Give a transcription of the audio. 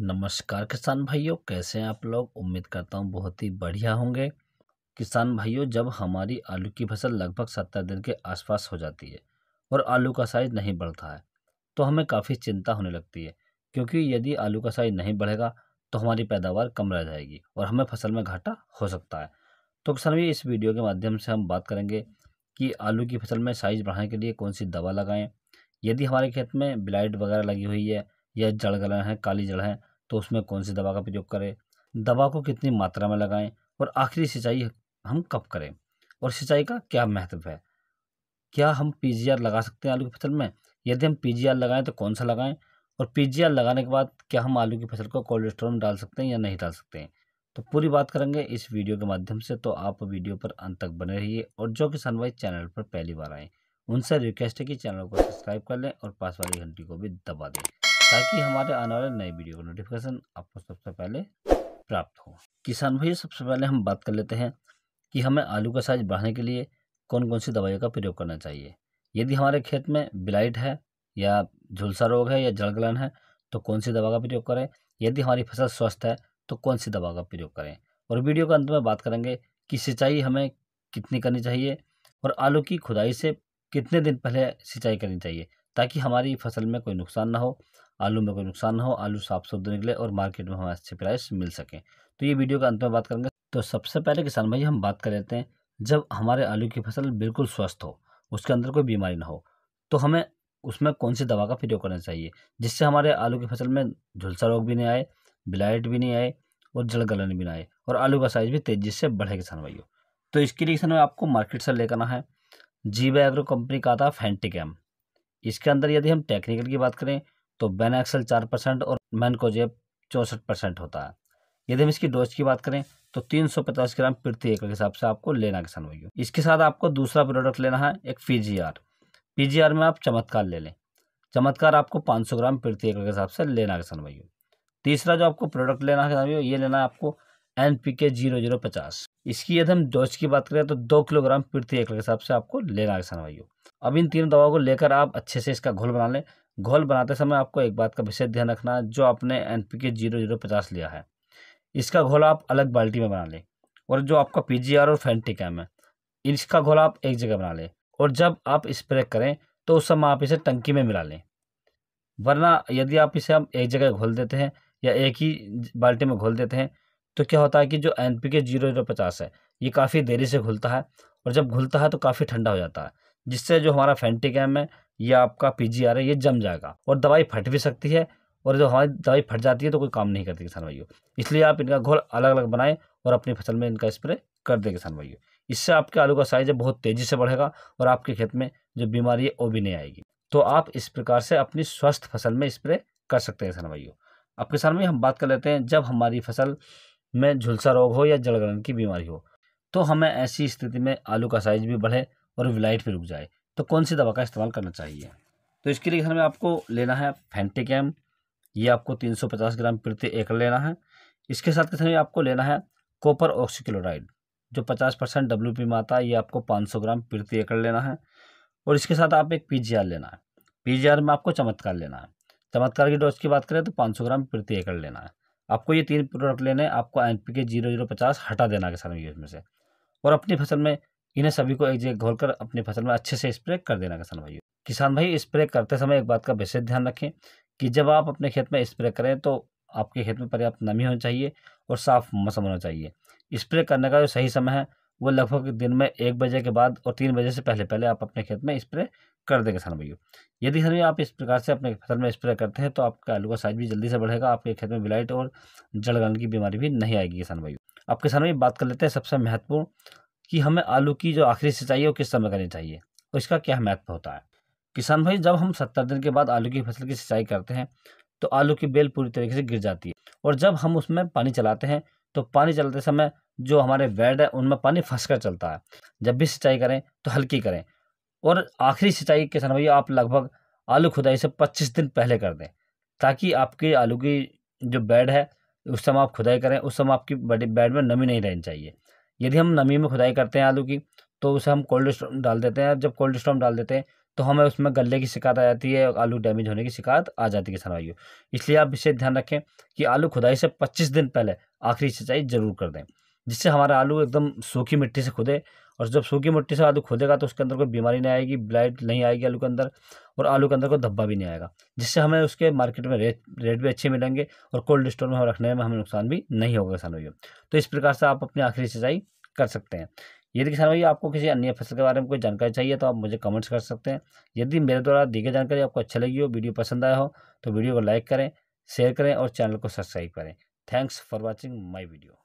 नमस्कार किसान भाइयों कैसे हैं आप लोग उम्मीद करता हूँ बहुत ही बढ़िया होंगे किसान भाइयों जब हमारी आलू की फसल लगभग सत्तर दिन के आसपास हो जाती है और आलू का साइज नहीं बढ़ता है तो हमें काफ़ी चिंता होने लगती है क्योंकि यदि आलू का साइज नहीं बढ़ेगा तो हमारी पैदावार कम रह जाएगी और हमें फसल में घाटा हो सकता है तो किसान भाई इस वीडियो के माध्यम से हम बात करेंगे कि आलू की फसल में साइज़ बढ़ाने के लिए कौन सी दवा लगाएँ यदि हमारे खेत में ब्लाइट वगैरह लगी हुई है या जड़ गलन है काली जड़ हैं तो उसमें कौन सी दवा का प्रयोग करें दवा को कितनी मात्रा में लगाएं और आखिरी सिंचाई हम कब करें और सिंचाई का क्या महत्व है क्या हम पी लगा सकते हैं आलू की फसल में यदि हम पी लगाएं तो कौन सा लगाएं और पी लगाने के बाद क्या हम आलू की फसल को कोल्ड स्टोर में डाल सकते हैं या नहीं डाल सकते हैं तो पूरी बात करेंगे इस वीडियो के माध्यम से तो आप वीडियो पर अंत तक बने रहिए और जो किसान भाई चैनल पर पहली बार आएँ उनसे रिक्वेस्ट है कि चैनल को सब्सक्राइब कर लें और पास वाली घंटी को भी दबा दें ताकि हमारे आने वाले नए वीडियो का नोटिफिकेशन आपको सबसे पहले प्राप्त हो किसान भाई सबसे पहले हम बात कर लेते हैं कि हमें आलू का साइज बढ़ाने के लिए कौन कौन सी दवाइयों का प्रयोग करना चाहिए यदि हमारे खेत में ब्लाइट है या झुलसा रोग है या जलगलन है तो कौन सी दवा का प्रयोग करें यदि हमारी फसल स्वस्थ है तो कौन सी दवा का प्रयोग करें और वीडियो के अंत में बात करेंगे कि सिंचाई हमें कितनी करनी चाहिए और आलू की खुदाई से कितने दिन पहले सिंचाई करनी चाहिए ताकि हमारी फसल में कोई नुकसान ना हो आलू में कोई नुकसान ना हो आलू साफ सुथरे निकले और मार्केट में हमें अच्छे प्राइस मिल सकें तो ये वीडियो के अंत में बात करेंगे तो सबसे पहले किसान भाई हम बात कर लेते हैं जब हमारे आलू की फसल बिल्कुल स्वस्थ हो उसके अंदर कोई बीमारी ना हो तो हमें उसमें कौन सी दवा का प्रयोग करना चाहिए जिससे हमारे आलू की फसल में झुलसा रोग भी नहीं आए ब्लाइट भी नहीं आए और जड़ गलन भी ना आए और आलू का साइज़ भी तेज़ी से बढ़े किसान भाइयों तो इसके लिए किसान आपको मार्केट से लेकर आना है जीवा एग्रो कंपनी का आता है फैंटिकैम इसके अंदर यदि हम टेक्निकल की बात करें तो बेनाक्सल एक्सल चार परसेंट और मैनकोजेब चौंसठ परसेंट होता है यदि हम इसकी डोज की बात करें तो तीन सौ पचास ग्राम प्रति एकड़ के हिसाब से आपको लेना किसान भाइयों इसके साथ आपको दूसरा प्रोडक्ट लेना है एक P P G R G R में आप चमत्कार ले लें चमत्कार आपको पाँच सौ ग्राम प्रति एकड़ के हिसाब से लेना किसान भाइयों तीसरा जो आपको प्रोडक्ट लेना है ये लेना है आपको N P K zero zero पचास इसकी यदि हम डोज की बात करें तो दो किलोग्राम प्रति एकड़ के हिसाब से आपको लेना है किसान भाइयों अब इन तीनों दवाओं को लेकर आप अच्छे से इसका घोल बना लें घोल बनाते समय आपको एक बात का विशेष ध्यान रखना है जो आपने N P K zero zero पचास लिया है इसका घोल आप अलग बाल्टी में बना लें और जो आपका पी जी आर और एम है इसका घोल आप एक जगह बना लें और जब आप स्प्रे करें तो उस समय आप इसे टंकी में मिला लें वरना यदि आप इसे हम एक जगह घोल देते हैं या एक ही बाल्टी में घोल देते हैं तो क्या होता है कि जो N P K zero zero पचास है ये काफ़ी देरी से घुलता है और जब घुलता है तो काफ़ी ठंडा हो जाता है जिससे जो हमारा फैंटिकैम है या आपका पी जी आर है ये जम जाएगा और दवाई फट भी सकती है और जो हमारी दवाई फट जाती है तो कोई काम नहीं करती किसान भाइयों इसलिए आप इनका घोल अलग अलग बनाएं और अपनी फसल में इनका स्प्रे कर दें किसान भाइयों इससे आपके आलू का साइज बहुत तेज़ी से बढ़ेगा और आपके खेत में जो बीमारी है वो भी नहीं आएगी तो आप इस प्रकार से अपनी स्वस्थ फसल में स्प्रे कर सकते हैं किसान भाइयों अब किसान भाई हम बात कर लेते हैं जब हमारी फसल में झुलसा रोग हो या जलगलन की बीमारी हो तो हमें ऐसी स्थिति में आलू का साइज भी बढ़े और विलाइट भी रुक जाए तो कौन सी दवा का इस्तेमाल करना चाहिए तो इसके लिए हमें आपको लेना है फेंटिकैम ये आपको 350 ग्राम प्रति एकड़ लेना है इसके साथ किसान आपको लेना है कॉपर ऑक्सीक्लोराइड जो 50 परसेंट डब्ल्यू पी में आता है ये आपको 500 ग्राम प्रति एकड़ लेना है और इसके साथ आप एक पी लेना है पी में आपको चमत्कार लेना है चमत्कार की डोज की बात करें तो पाँच ग्राम प्रति एकड़ लेना है आपको ये तीन प्रोडक्ट लेने हैं आपको N P K zero zero पचास हटा देना किसान यूज इसमें से और अपनी फसल में इन्हें सभी को एक जगह घोल कर अपनी फसल में अच्छे से स्प्रे कर देना किसान भाइयों किसान भाई स्प्रे करते समय एक बात का विशेष ध्यान रखें कि जब आप अपने खेत में स्प्रे करें तो आपके खेत में पर्याप्त नमी होनी चाहिए और साफ मौसम होना चाहिए स्प्रे करने का जो सही समय है वो लगभग दिन में एक बजे के बाद और तीन बजे से पहले पहले आप अपने खेत में स्प्रे कर देंगे किसान भाइयों यदि किसान आप इस प्रकार से अपने फसल में स्प्रे करते हैं तो आपका आलू का साइज भी जल्दी से बढ़ेगा आपके खेत में ब्लाइट और जड़गन की बीमारी भी नहीं आएगी किसान भाइयों अब किसान भाई बात कर लेते हैं सबसे महत्वपूर्ण कि हमें आलू की जो आखिरी सिंचाई है वो किस समय करनी चाहिए और इसका क्या महत्व होता है किसान भाई जब हम सत्तर दिन के बाद आलू की फसल की सिंचाई करते हैं तो आलू की बेल पूरी तरीके से गिर जाती है और जब हम उसमें पानी चलाते हैं तो पानी चलते समय जो हमारे वेड है उनमें पानी फंस कर चलता है जब भी सिंचाई करें तो हल्की करें और आखिरी सिंचाई के समय आप लगभग आलू खुदाई से 25 दिन पहले कर दें ताकि आपके आलू की जो बेड है उस समय आप खुदाई करें उस समय आपकी बेड में नमी नहीं रहनी चाहिए यदि हम नमी में खुदाई करते हैं आलू की तो उसे हम कोल्ड स्टोन डाल देते हैं जब कोल्ड स्टोन डाल देते हैं तो हमें उसमें गले की शिकायत आ जाती है आलू डैमेज होने की शिकायत आ जाती है किसान भाइयों इसलिए आप विशेष ध्यान रखें कि आलू खुदाई से पच्चीस दिन पहले आखिरी सिंचाई जरूर कर दें जिससे हमारा आलू एकदम सूखी मिट्टी से खुदे और जब सूखी मिट्टी से आलू खुदेगा तो उसके अंदर कोई बीमारी नहीं आएगी ब्लाइट नहीं आएगी आलू के अंदर और आलू के अंदर कोई धब्बा भी नहीं आएगा जिससे हमें उसके मार्केट में रेट रेट भी अच्छे मिलेंगे और कोल्ड स्टोर में हम रखने में हमें नुकसान भी नहीं होगा किसान भाइयों तो इस प्रकार से आप अपनी आखिरी सिंचाई कर सकते हैं यदि किसान भाई आपको किसी अन्य फसल के बारे में कोई जानकारी चाहिए तो आप मुझे कमेंट्स कर सकते हैं यदि मेरे द्वारा दी गई जानकारी आपको अच्छी लगी हो वीडियो पसंद आया हो तो वीडियो को लाइक करें शेयर करें और चैनल को सब्सक्राइब करें thanks for watching my video